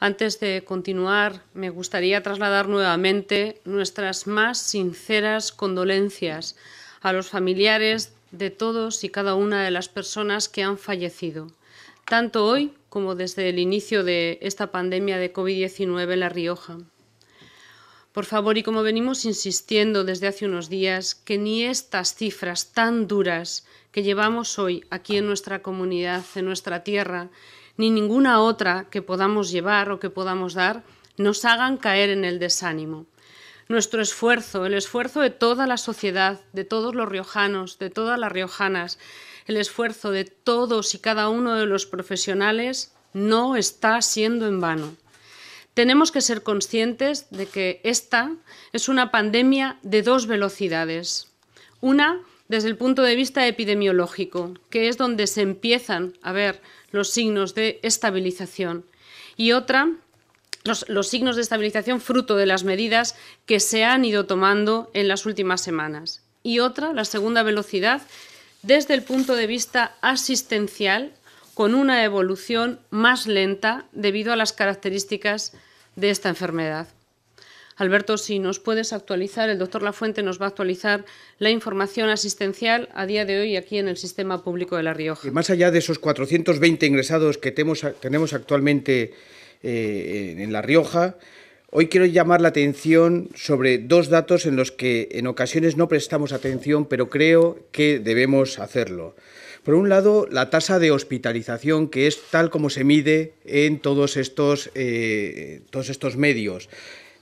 Antes de continuar, me gustaría trasladar nuevamente nuestras más sinceras condolencias a los familiares de todos y cada una de las personas que han fallecido, tanto hoy como desde el inicio de esta pandemia de COVID-19 en La Rioja. Por favor, y como venimos insistiendo desde hace unos días, que ni estas cifras tan duras que llevamos hoy aquí en nuestra comunidad, en nuestra tierra, ni ninguna otra que podamos llevar o que podamos dar nos hagan caer en el desánimo. Nuestro esfuerzo, el esfuerzo de toda la sociedad, de todos los riojanos, de todas las riojanas, el esfuerzo de todos y cada uno de los profesionales no está siendo en vano. Tenemos que ser conscientes de que esta es una pandemia de dos velocidades. Una desde el punto de vista epidemiológico, que es donde se empiezan a ver los signos de estabilización, y otra, los, los, signos de estabilización fruto de las medidas que se han ido tomando en las últimas semanas, y otra, la segunda velocidad, desde el punto de vista asistencial, con una evolución más lenta debido a las características de esta enfermedad. Alberto, si nos puedes actualizar, el doctor Lafuente nos va a actualizar la información asistencial a día de hoy aquí en el sistema público de La Rioja. más allá de esos 420 ingresados que tenemos, actualmente eh, en La Rioja, Hoy quiero llamar la atención sobre dos datos en los que en ocasiones no prestamos atención, pero creo que debemos hacerlo. Por un lado, la tasa de hospitalización, que es tal como se mide en todos estos, eh, todos estos medios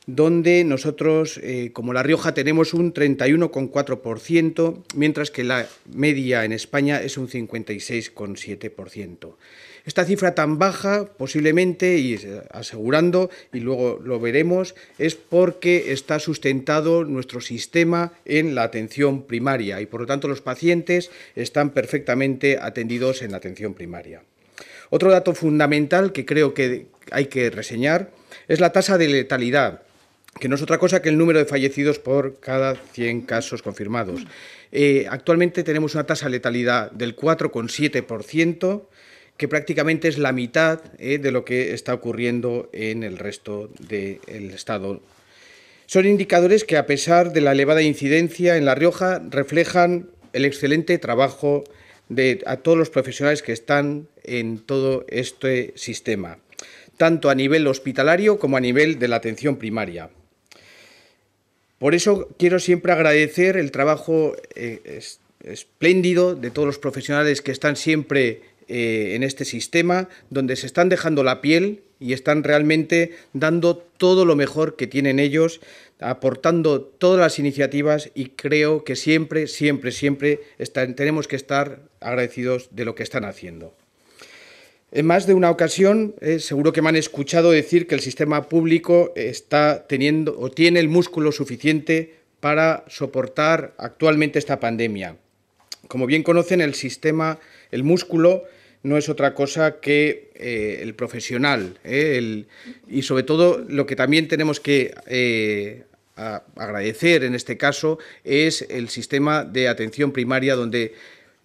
donde nosotros, eh, como La Rioja, tenemos un 31,4%, mientras que la media en España es un 56,7%. Esta cifra tan baja, posiblemente, y eh, asegurando, y luego lo veremos, es porque está sustentado nuestro sistema en la atención primaria y, por lo tanto, los pacientes están perfectamente atendidos en la atención primaria. Otro dato fundamental que creo que hay que reseñar es la tasa de letalidad que no es otra cosa que el número de fallecidos por cada 100 casos confirmados. Eh, actualmente tenemos una tasa de letalidad del 4,7%, que prácticamente es la mitad eh, de lo que está ocurriendo en el resto del Estado. Son indicadores que, a pesar de la elevada incidencia en La Rioja, reflejan el excelente trabajo de todos los profesionales que están en todo este sistema, tanto a nivel hospitalario como a nivel de la atención primaria. Por eso quiero siempre agradecer el trabajo eh, espléndido de todos los profesionales que están siempre eh, en este sistema, donde se están dejando la piel y están realmente dando todo lo mejor que tienen ellos, aportando todas las iniciativas y creo que siempre, siempre, siempre tenemos que estar agradecidos de lo que están haciendo. En más de una ocasión, eh, seguro que me han escuchado decir que el sistema público está teniendo o tiene el músculo suficiente para soportar actualmente esta pandemia. Como bien conocen, el sistema, el músculo, no es otra cosa que eh, el profesional. Eh, y sobre todo lo que también tenemos que agradecer en este caso es el sistema de atención primaria donde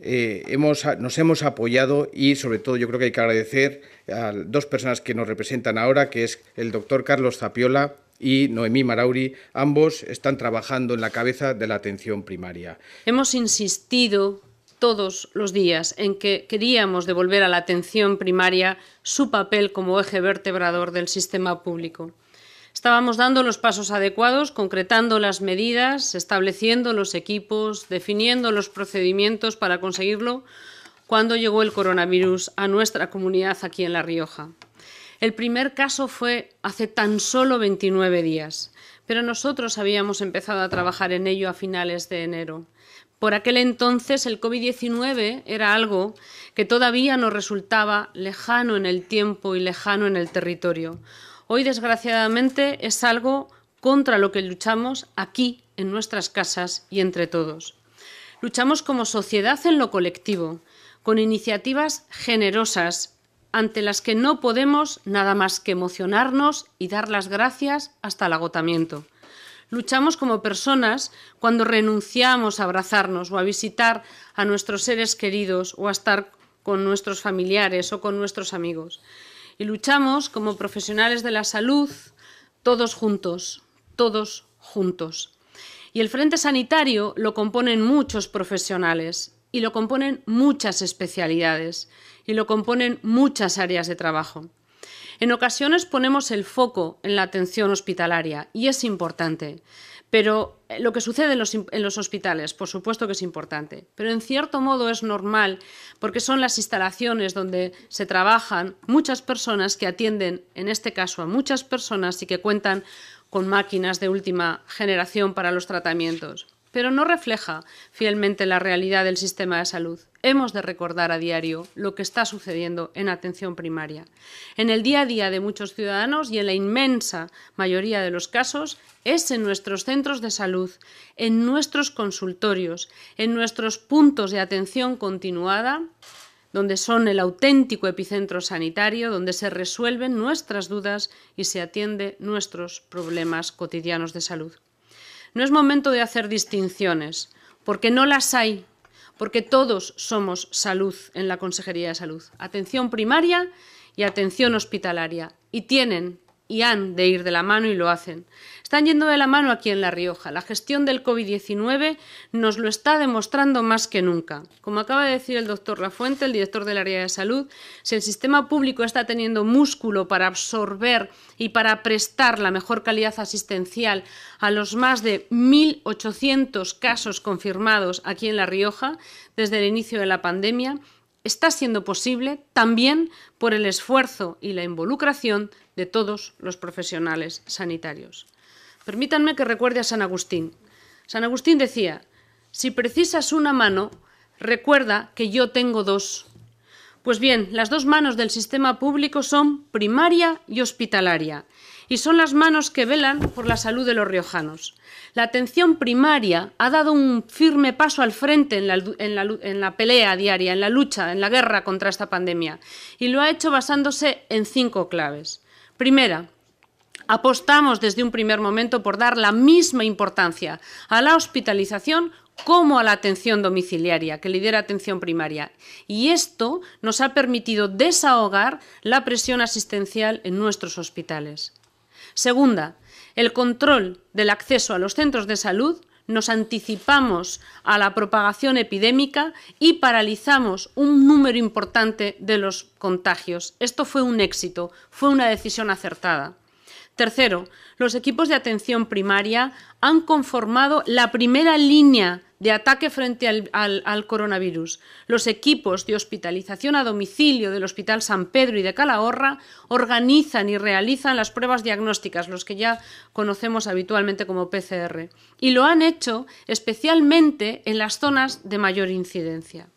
eh, nos hemos apoyado y sobre todo yo creo que hay que agradecer a dos personas que nos representan ahora, que es el doctor Carlos Zapiola y Noemí Marauri, ambos están trabajando en la cabeza de la atención primaria. Hemos insistido todos los días en que queríamos devolver a la atención primaria su papel como eje vertebrador del sistema público. Estábamos dando los pasos adecuados, concretando las medidas, estableciendo los equipos, definiendo los procedimientos para conseguirlo cuando llegó el coronavirus a nuestra comunidad aquí en La Rioja. El primer caso fue hace tan solo 29 días, pero nosotros habíamos empezado a trabajar en ello a finales de enero. Por aquel entonces el COVID-19 era algo que todavía nos resultaba lejano en el tiempo y lejano en el territorio. Hoy, desgraciadamente, es algo contra lo que luchamos aquí, en nuestras casas y entre todos. Luchamos como sociedad en lo colectivo, con iniciativas generosas, ante las que no podemos nada más que emocionarnos y dar las gracias hasta el agotamiento. Luchamos como personas cuando renunciamos a abrazarnos o a visitar a nuestros seres queridos o a estar con nuestros familiares o con nuestros amigos y luchamos como profesionales de la salud, todos juntos, todos juntos. Y el Frente Sanitario lo componen muchos profesionales y lo componen muchas especialidades y lo componen muchas áreas de trabajo. En ocasiones ponemos el foco en la atención hospitalaria y es importante, pero eh, lo que sucede en los, hospitales, por supuesto que es importante, pero en cierto modo es normal porque son las instalaciones donde se trabajan muchas personas que atienden, en este caso, a muchas personas y que cuentan con máquinas de última generación para los tratamientos pero no refleja fielmente la realidad del sistema de salud. Hemos de recordar a diario lo que está sucediendo en atención primaria. En el día a día de muchos ciudadanos y en la inmensa mayoría de los casos es en nuestros centros de salud, en nuestros consultorios, en nuestros puntos de atención continuada donde son el auténtico epicentro sanitario, donde se resuelven nuestras dudas y se atiende nuestros problemas cotidianos de salud. No es momento de hacer distinciones, porque no las hay, porque todos somos salud en la Consejería de Salud. Atención primaria y atención hospitalaria. Y tienen y han de ir de la mano y lo hacen. Están yendo de la mano aquí en La Rioja. La gestión del COVID-19 nos lo está demostrando más que nunca. Como acaba de decir el doctor Lafuente, el director del área de salud, si el sistema público está teniendo músculo para absorber y para prestar la mejor calidad asistencial a los más de 1.800 casos confirmados aquí en La Rioja desde el inicio de la pandemia, está siendo posible también por el esfuerzo y la involucración de todos los profesionales sanitarios. Permítanme que recuerde a San Agustín. San Agustín decía, si precisas una mano, recuerda que yo tengo dos. Pues bien, las dos manos del sistema público son primaria y hospitalaria, y son las manos que velan por la salud de los riojanos. La atención primaria ha dado un firme paso al frente en la, en la, pelea diaria, en la lucha, en la guerra contra esta pandemia, y lo ha hecho basándose en cinco claves. Primera, apostamos desde un primer momento por dar la misma importancia a la hospitalización como a la atención domiciliaria, que lidera atención primaria. Y esto nos ha permitido desahogar la presión asistencial en nuestros hospitales. Segunda, el control del acceso a los centros de salud nos anticipamos a la propagación epidémica y paralizamos un número importante de los contagios. Esto fue un éxito, fue una decisión acertada. Tercero, los equipos de atención primaria han conformado la primera línea de ataque frente al, coronavirus. Los equipos de hospitalización a domicilio del Hospital San Pedro y de Calahorra organizan y realizan las pruebas diagnósticas, los que ya conocemos habitualmente como PCR, y lo han hecho especialmente en las zonas de mayor incidencia.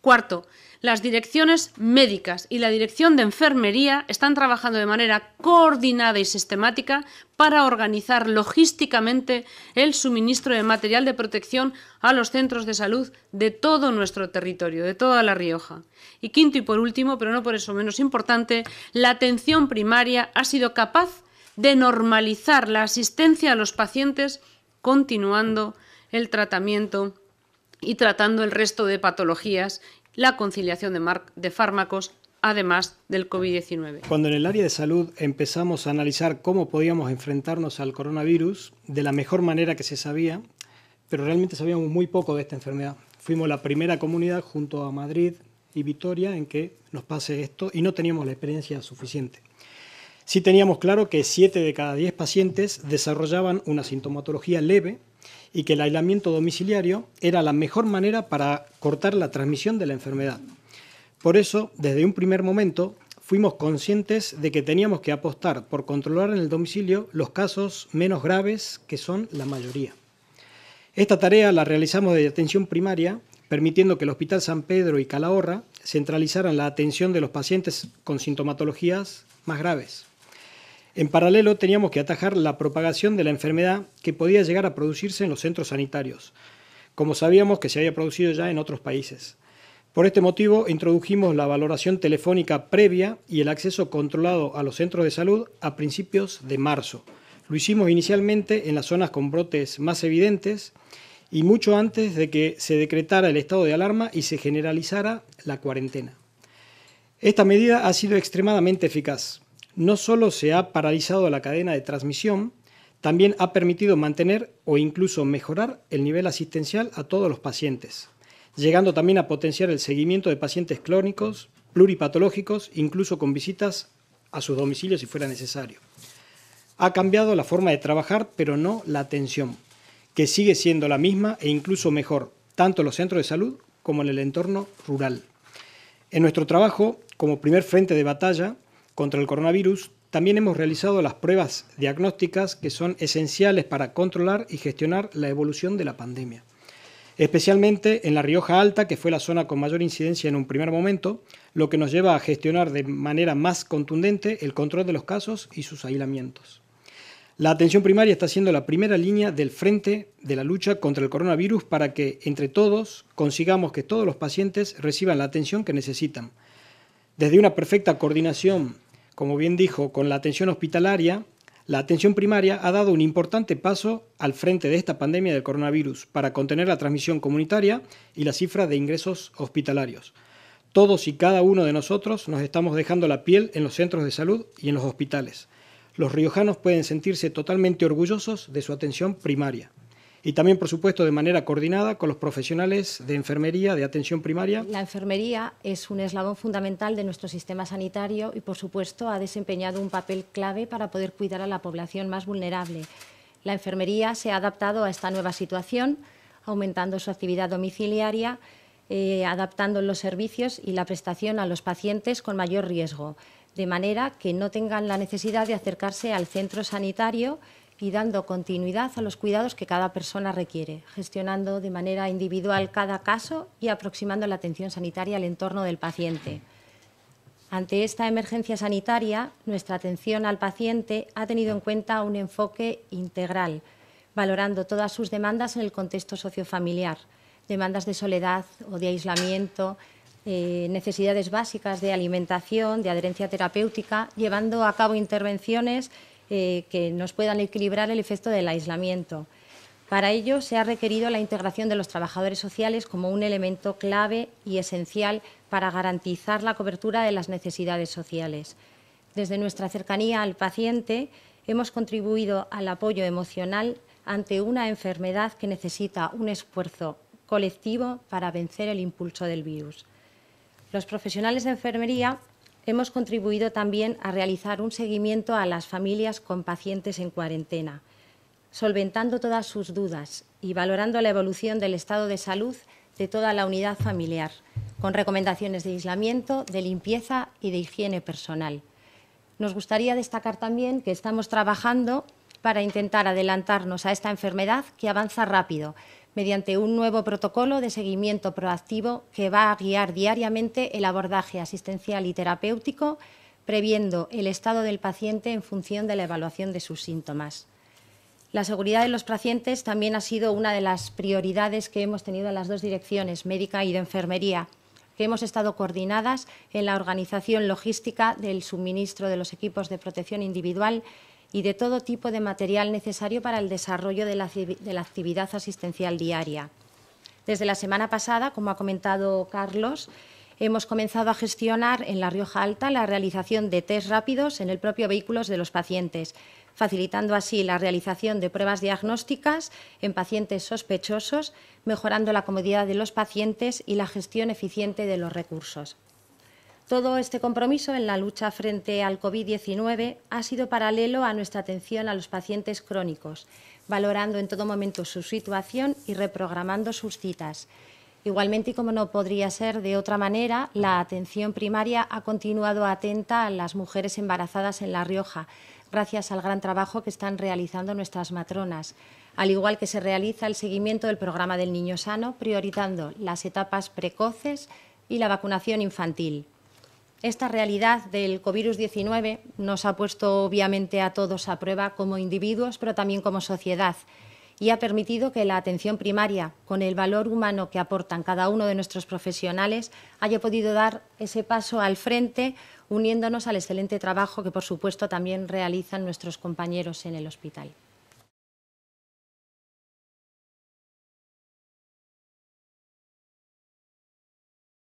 Cuarto, las direcciones médicas y la dirección de enfermería están trabajando de manera coordinada y sistemática para organizar logísticamente el suministro de material de protección a los centros de salud de todo nuestro territorio, de toda La Rioja. Y quinto y por último, pero no por eso menos importante, la atención primaria ha sido capaz de normalizar la asistencia a los pacientes continuando el tratamiento y tratando el resto de patologías la conciliación de, fármacos además del COVID-19. Cuando en el área de salud empezamos a analizar cómo podíamos enfrentarnos al coronavirus de la mejor manera que se sabía, pero realmente sabíamos muy poco de esta enfermedad. Fuimos la primera comunidad junto a Madrid y Vitoria en que nos pase esto y no teníamos la experiencia suficiente. Sí teníamos claro que 7 de cada 10 pacientes desarrollaban una sintomatología leve y que el aislamiento domiciliario era la mejor manera para cortar la transmisión de la enfermedad. Por eso, desde un primer momento, fuimos conscientes de que teníamos que apostar por controlar en el domicilio los casos menos graves, que son la mayoría. Esta tarea la realizamos de atención primaria, permitiendo que el Hospital San Pedro y Calahorra centralizaran la atención de los pacientes con sintomatologías más graves. En paralelo, teníamos que atajar la propagación de la enfermedad que podía llegar a producirse en los centros sanitarios, como sabíamos que se había producido ya en otros países. Por este motivo, introdujimos la valoración telefónica previa y el acceso controlado a los centros de salud a principios de marzo. Lo hicimos inicialmente en las zonas con brotes más evidentes y mucho antes de que se decretara el estado de alarma y se generalizara la cuarentena. Esta medida ha sido extremadamente eficaz no solo se ha paralizado la cadena de transmisión, también ha permitido mantener o incluso mejorar el nivel asistencial a todos los pacientes, llegando también a potenciar el seguimiento de pacientes clónicos, pluripatológicos, incluso con visitas a sus domicilios si fuera necesario. Ha cambiado la forma de trabajar, pero no la atención, que sigue siendo la misma e incluso mejor, tanto en los centros de salud como en el entorno rural. En nuestro trabajo, como primer frente de batalla, contra el coronavirus, también hemos realizado las pruebas diagnósticas que son esenciales para controlar y gestionar la evolución de la pandemia. Especialmente en La Rioja Alta, que fue la zona con mayor incidencia en un primer momento, lo que nos lleva a gestionar de manera más contundente el control de los casos y sus aislamientos. La atención primaria está siendo la primera línea del frente de la lucha contra el coronavirus para que entre todos consigamos que todos los pacientes reciban la atención que necesitan. Desde una perfecta coordinación como bien dijo, con la atención hospitalaria, la atención primaria ha dado un importante paso al frente de esta pandemia del coronavirus para contener la transmisión comunitaria y la cifra de ingresos hospitalarios. Todos y cada uno de nosotros nos estamos dejando la piel en los centros de salud y en los hospitales. Los riojanos pueden sentirse totalmente orgullosos de su atención primaria y también, por supuesto, de manera coordinada con los profesionales de enfermería, de atención primaria. La enfermería es un eslabón fundamental de nuestro sistema sanitario y, por supuesto, ha desempeñado un papel clave para poder cuidar a la población más vulnerable. La enfermería se ha adaptado a esta nueva situación, aumentando su actividad domiciliaria, eh, adaptando los servicios y la prestación a los pacientes con mayor riesgo, de manera que no tengan la necesidad de acercarse al centro sanitario y dando continuidad a los cuidados que cada persona requiere, gestionando de manera individual cada caso y aproximando la atención sanitaria al entorno del paciente. Ante esta emergencia sanitaria, nuestra atención al paciente ha tenido en cuenta un enfoque integral, valorando todas sus demandas en el contexto sociofamiliar, demandas de soledad o de aislamiento, eh, necesidades básicas de alimentación, de adherencia terapéutica, llevando a cabo intervenciones eh, que nos puedan equilibrar el efecto del aislamiento. Para ello se ha requerido la integración de los trabajadores sociales como un elemento clave y esencial para garantizar la cobertura de las necesidades sociales. Desde nuestra cercanía al paciente hemos contribuido al apoyo emocional ante una enfermedad que necesita un esfuerzo colectivo para vencer el impulso del virus. Los profesionales de enfermería hemos contribuido también a realizar un seguimiento a las familias con pacientes en cuarentena, solventando todas sus dudas y valorando la evolución del estado de salud de toda la unidad familiar, con recomendaciones de aislamiento, de limpieza y de higiene personal. Nos gustaría destacar también que estamos trabajando para intentar adelantarnos a esta enfermedad que avanza rápido mediante un nuevo protocolo de seguimiento proactivo que va a guiar diariamente el abordaje asistencial y terapéutico, previendo el estado del paciente en función de la evaluación de sus síntomas. La seguridad de los pacientes también ha sido una de las prioridades que hemos tenido en las dos direcciones, médica y de enfermería que hemos estado coordinadas en la organización logística del suministro de los equipos de protección individual y de todo tipo de material necesario para el desarrollo de la, actividad asistencial diaria. Desde la semana pasada, como ha comentado Carlos, hemos comenzado a gestionar en La Rioja Alta la realización de test rápidos en el propio vehículo de los pacientes, facilitando así la realización de pruebas diagnósticas en pacientes sospechosos, mejorando la comodidad de los pacientes y la gestión eficiente de los recursos. Todo este compromiso en la lucha frente al COVID-19 ha sido paralelo a nuestra atención a los pacientes crónicos, valorando en todo momento su situación y reprogramando sus citas. Igualmente, y como no podría ser de otra manera, la atención primaria ha continuado atenta a las mujeres embarazadas en La Rioja, gracias al gran trabajo que están realizando nuestras matronas, al igual que se realiza el seguimiento del programa del niño sano, priorizando las etapas precoces y la vacunación infantil. Esta realidad del COVID-19 nos ha puesto obviamente a todos a prueba como individuos, pero también como sociedad, y ha permitido que la atención primaria, con el valor humano que aportan cada uno de nuestros profesionales, haya podido dar ese paso al frente, uniéndonos al excelente trabajo que, por supuesto, también realizan nuestros compañeros en el hospital.